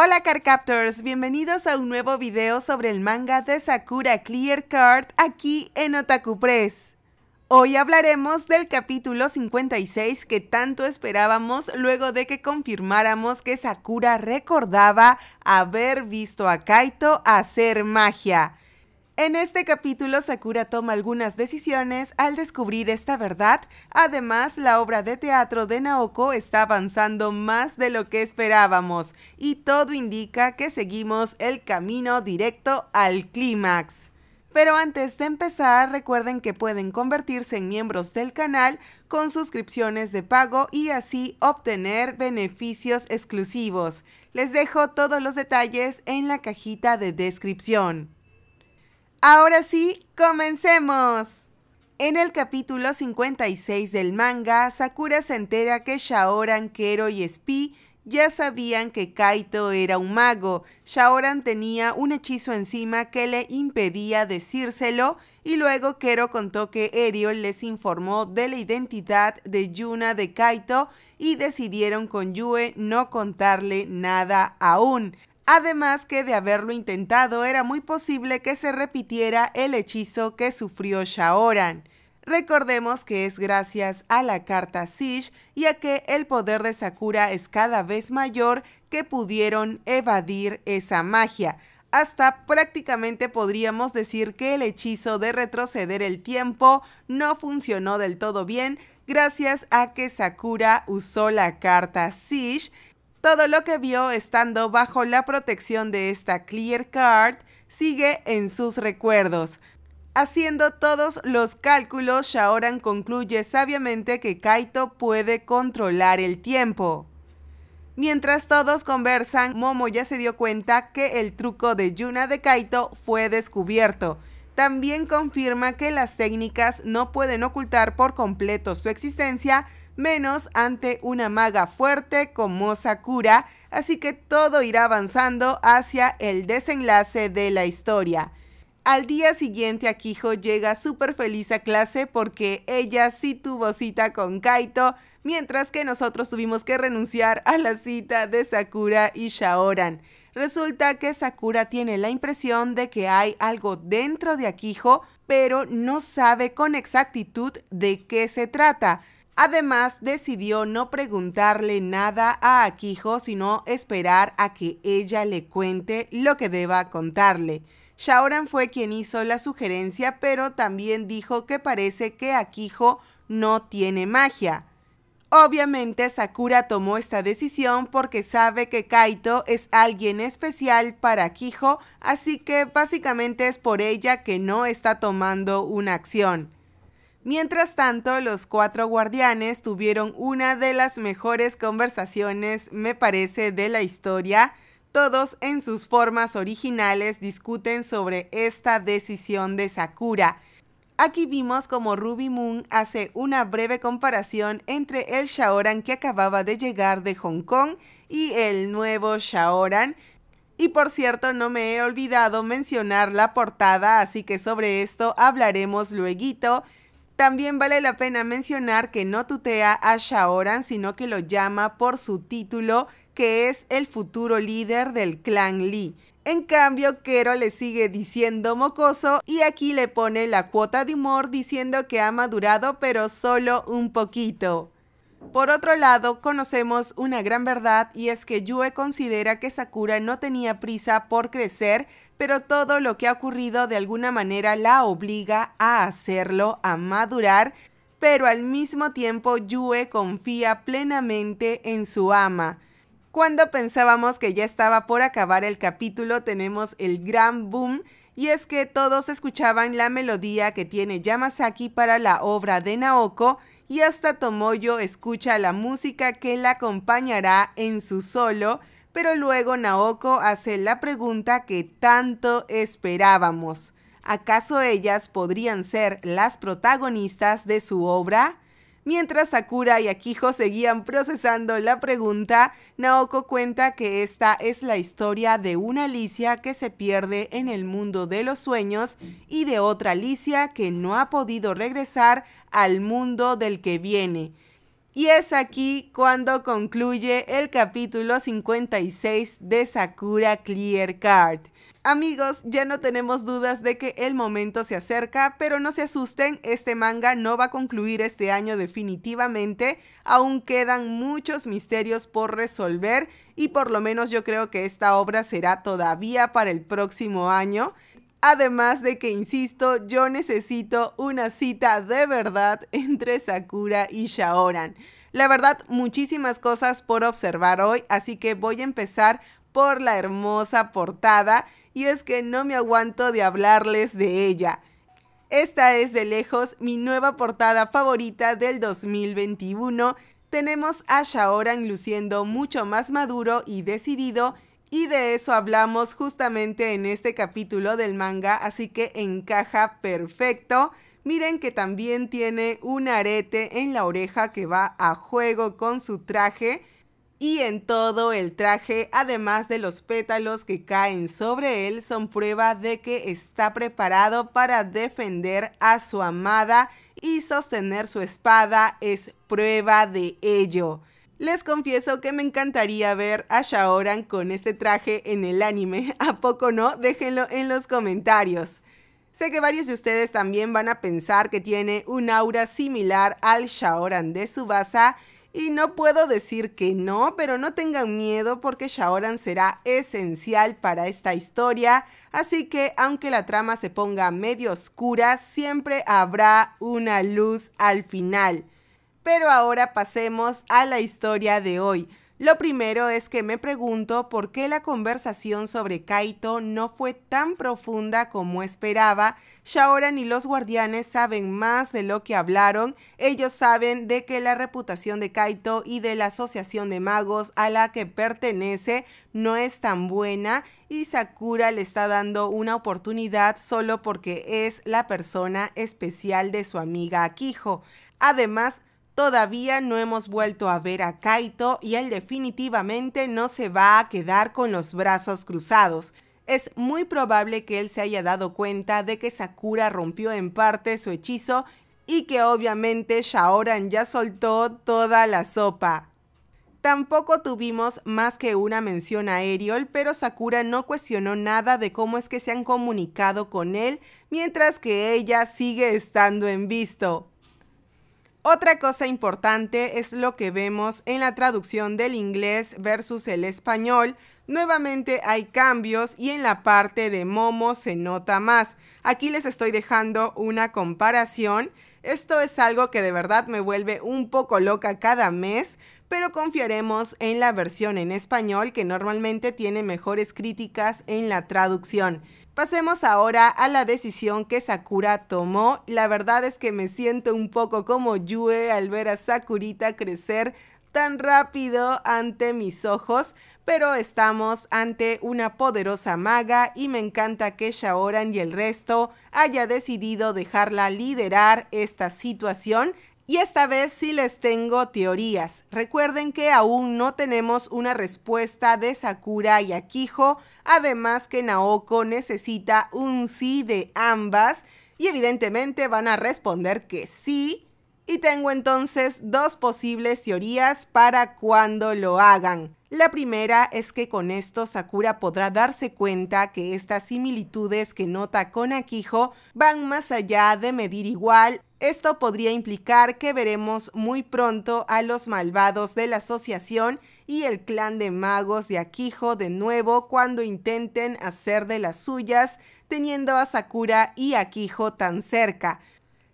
Hola Carcaptors, bienvenidos a un nuevo video sobre el manga de Sakura Clear Card aquí en Otaku Press. Hoy hablaremos del capítulo 56 que tanto esperábamos luego de que confirmáramos que Sakura recordaba haber visto a Kaito hacer magia. En este capítulo, Sakura toma algunas decisiones al descubrir esta verdad. Además, la obra de teatro de Naoko está avanzando más de lo que esperábamos y todo indica que seguimos el camino directo al clímax. Pero antes de empezar, recuerden que pueden convertirse en miembros del canal con suscripciones de pago y así obtener beneficios exclusivos. Les dejo todos los detalles en la cajita de descripción. Ahora sí, comencemos. En el capítulo 56 del manga, Sakura se entera que Shaoran, Kero y Spi ya sabían que Kaito era un mago. Shaoran tenía un hechizo encima que le impedía decírselo y luego Kero contó que Eriol les informó de la identidad de Yuna de Kaito y decidieron con Yue no contarle nada aún. Además que de haberlo intentado era muy posible que se repitiera el hechizo que sufrió Shaoran. Recordemos que es gracias a la carta Sish y a que el poder de Sakura es cada vez mayor que pudieron evadir esa magia. Hasta prácticamente podríamos decir que el hechizo de retroceder el tiempo no funcionó del todo bien gracias a que Sakura usó la carta Sish todo lo que vio estando bajo la protección de esta Clear Card sigue en sus recuerdos. Haciendo todos los cálculos, Shaoran concluye sabiamente que Kaito puede controlar el tiempo. Mientras todos conversan, Momo ya se dio cuenta que el truco de Yuna de Kaito fue descubierto. También confirma que las técnicas no pueden ocultar por completo su existencia menos ante una maga fuerte como Sakura, así que todo irá avanzando hacia el desenlace de la historia. Al día siguiente Akiho llega súper feliz a clase porque ella sí tuvo cita con Kaito, mientras que nosotros tuvimos que renunciar a la cita de Sakura y Shaoran. Resulta que Sakura tiene la impresión de que hay algo dentro de Akiho, pero no sabe con exactitud de qué se trata. Además, decidió no preguntarle nada a Akijo, sino esperar a que ella le cuente lo que deba contarle. Shaoran fue quien hizo la sugerencia, pero también dijo que parece que Akijo no tiene magia. Obviamente Sakura tomó esta decisión porque sabe que Kaito es alguien especial para Akijo, así que básicamente es por ella que no está tomando una acción. Mientras tanto, los cuatro guardianes tuvieron una de las mejores conversaciones, me parece, de la historia. Todos en sus formas originales discuten sobre esta decisión de Sakura. Aquí vimos como Ruby Moon hace una breve comparación entre el Shaoran que acababa de llegar de Hong Kong y el nuevo Shaoran. Y por cierto, no me he olvidado mencionar la portada, así que sobre esto hablaremos luego. También vale la pena mencionar que no tutea a Shaoran, sino que lo llama por su título, que es el futuro líder del clan Lee. En cambio, Kero le sigue diciendo mocoso y aquí le pone la cuota de humor diciendo que ha madurado pero solo un poquito. Por otro lado, conocemos una gran verdad y es que Yue considera que Sakura no tenía prisa por crecer, pero todo lo que ha ocurrido de alguna manera la obliga a hacerlo, a madurar, pero al mismo tiempo Yue confía plenamente en su ama. Cuando pensábamos que ya estaba por acabar el capítulo, tenemos el gran boom y es que todos escuchaban la melodía que tiene Yamasaki para la obra de Naoko y hasta Tomoyo escucha la música que la acompañará en su solo, pero luego Naoko hace la pregunta que tanto esperábamos. ¿Acaso ellas podrían ser las protagonistas de su obra? Mientras Sakura y Akiho seguían procesando la pregunta, Naoko cuenta que esta es la historia de una Alicia que se pierde en el mundo de los sueños y de otra Alicia que no ha podido regresar al mundo del que viene. Y es aquí cuando concluye el capítulo 56 de Sakura Clear Card. Amigos, ya no tenemos dudas de que el momento se acerca, pero no se asusten, este manga no va a concluir este año definitivamente, aún quedan muchos misterios por resolver y por lo menos yo creo que esta obra será todavía para el próximo año. Además de que, insisto, yo necesito una cita de verdad entre Sakura y Shaoran. La verdad, muchísimas cosas por observar hoy, así que voy a empezar por la hermosa portada y es que no me aguanto de hablarles de ella. Esta es de lejos mi nueva portada favorita del 2021. Tenemos a Shaoran luciendo mucho más maduro y decidido y de eso hablamos justamente en este capítulo del manga, así que encaja perfecto. Miren que también tiene un arete en la oreja que va a juego con su traje y en todo el traje, además de los pétalos que caen sobre él, son prueba de que está preparado para defender a su amada y sostener su espada es prueba de ello. Les confieso que me encantaría ver a Shaoran con este traje en el anime. ¿A poco no? Déjenlo en los comentarios. Sé que varios de ustedes también van a pensar que tiene un aura similar al Shaoran de Subasa y no puedo decir que no, pero no tengan miedo porque Shaoran será esencial para esta historia, así que aunque la trama se ponga medio oscura, siempre habrá una luz al final. Pero ahora pasemos a la historia de hoy. Lo primero es que me pregunto por qué la conversación sobre Kaito no fue tan profunda como esperaba. Shaoran y los guardianes saben más de lo que hablaron. Ellos saben de que la reputación de Kaito y de la asociación de magos a la que pertenece no es tan buena y Sakura le está dando una oportunidad solo porque es la persona especial de su amiga Akijo. Además, Todavía no hemos vuelto a ver a Kaito y él definitivamente no se va a quedar con los brazos cruzados. Es muy probable que él se haya dado cuenta de que Sakura rompió en parte su hechizo y que obviamente Shaoran ya soltó toda la sopa. Tampoco tuvimos más que una mención a Eriol, pero Sakura no cuestionó nada de cómo es que se han comunicado con él, mientras que ella sigue estando en visto. Otra cosa importante es lo que vemos en la traducción del inglés versus el español. Nuevamente hay cambios y en la parte de Momo se nota más. Aquí les estoy dejando una comparación. Esto es algo que de verdad me vuelve un poco loca cada mes, pero confiaremos en la versión en español que normalmente tiene mejores críticas en la traducción. Pasemos ahora a la decisión que Sakura tomó. La verdad es que me siento un poco como Yue al ver a Sakurita crecer tan rápido ante mis ojos, pero estamos ante una poderosa maga y me encanta que Shaoran y el resto haya decidido dejarla liderar esta situación y esta vez sí les tengo teorías. Recuerden que aún no tenemos una respuesta de Sakura y Akiho, además que Naoko necesita un sí de ambas y evidentemente van a responder que sí y tengo entonces dos posibles teorías para cuando lo hagan. La primera es que con esto Sakura podrá darse cuenta que estas similitudes que nota con Akijo van más allá de medir igual. Esto podría implicar que veremos muy pronto a los malvados de la asociación y el clan de magos de Akijo de nuevo cuando intenten hacer de las suyas teniendo a Sakura y Akijo tan cerca.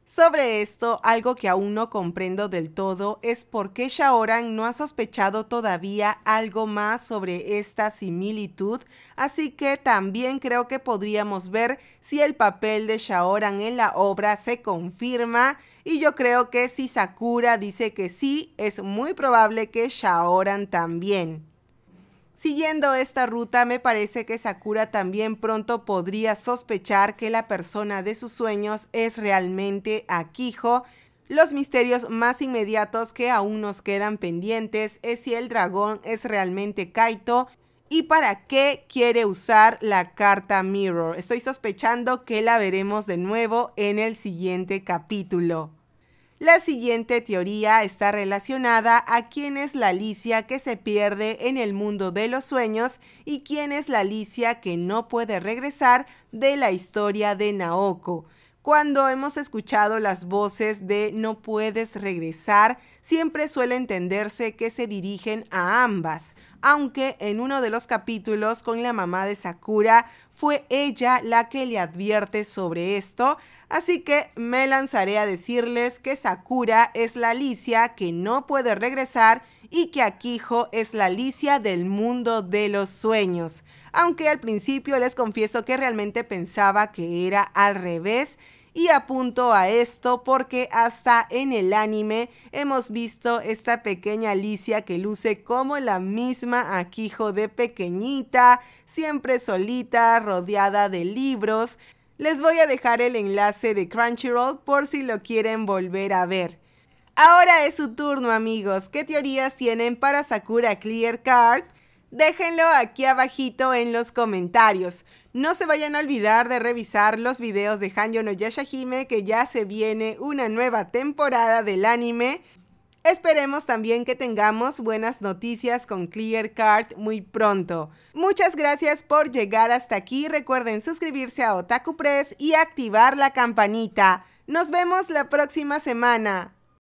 Sobre esto, algo que aún no comprendo del todo es por qué Shaoran no ha sospechado todavía algo más sobre esta similitud, así que también creo que podríamos ver si el papel de Shaoran en la obra se confirma y yo creo que si Sakura dice que sí, es muy probable que Shaoran también. Siguiendo esta ruta, me parece que Sakura también pronto podría sospechar que la persona de sus sueños es realmente Akijo. Los misterios más inmediatos que aún nos quedan pendientes es si el dragón es realmente Kaito y para qué quiere usar la carta Mirror. Estoy sospechando que la veremos de nuevo en el siguiente capítulo. La siguiente teoría está relacionada a quién es la Alicia que se pierde en el mundo de los sueños y quién es la Alicia que no puede regresar de la historia de Naoko. Cuando hemos escuchado las voces de no puedes regresar, siempre suele entenderse que se dirigen a ambas, aunque en uno de los capítulos con la mamá de Sakura fue ella la que le advierte sobre esto, así que me lanzaré a decirles que Sakura es la Alicia que no puede regresar y que Akiho es la Alicia del mundo de los sueños. Aunque al principio les confieso que realmente pensaba que era al revés y apunto a esto porque hasta en el anime hemos visto esta pequeña Alicia que luce como la misma Aquijo de pequeñita, siempre solita, rodeada de libros. Les voy a dejar el enlace de Crunchyroll por si lo quieren volver a ver. Ahora es su turno amigos, ¿qué teorías tienen para Sakura Clear Card? Déjenlo aquí abajito en los comentarios. No se vayan a olvidar de revisar los videos de Hanyo no Yashahime, que ya se viene una nueva temporada del anime. Esperemos también que tengamos buenas noticias con Clear Card muy pronto. Muchas gracias por llegar hasta aquí. Recuerden suscribirse a Otaku Press y activar la campanita. Nos vemos la próxima semana.